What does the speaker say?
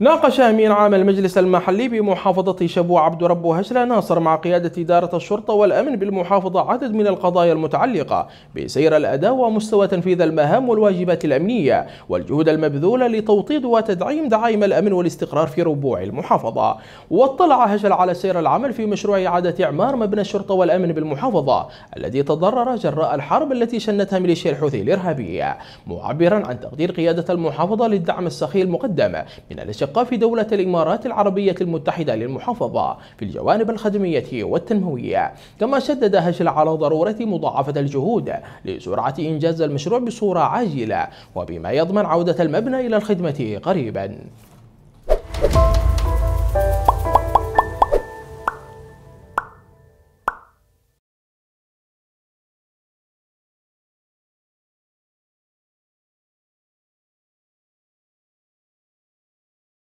ناقش أمين عام المجلس المحلي بمحافظة شبوة عبد رب هشلة ناصر مع قيادة إدارة الشرطة والأمن بالمحافظة عدد من القضايا المتعلقة بسير الأداء ومستوى تنفيذ المهام والواجبات الأمنية والجهود المبذولة لتوطيد وتدعيم دعائم الأمن والاستقرار في ربوع المحافظة واطلع هشل على سير العمل في مشروع إعادة إعمار مبنى الشرطة والأمن بالمحافظة الذي تضرر جراء الحرب التي شنتها ميليشيا الحوثي الإرهابية معبرا عن تقدير قيادة المحافظة للدعم السخي المقدم من الأشقاء لإيقاف دولة الإمارات العربية المتحدة للمحافظة في الجوانب الخدمية والتنموية كما شدد هشل على ضرورة مضاعفة الجهود لسرعة إنجاز المشروع بصورة عاجلة وبما يضمن عودة المبنى إلى الخدمة قريبا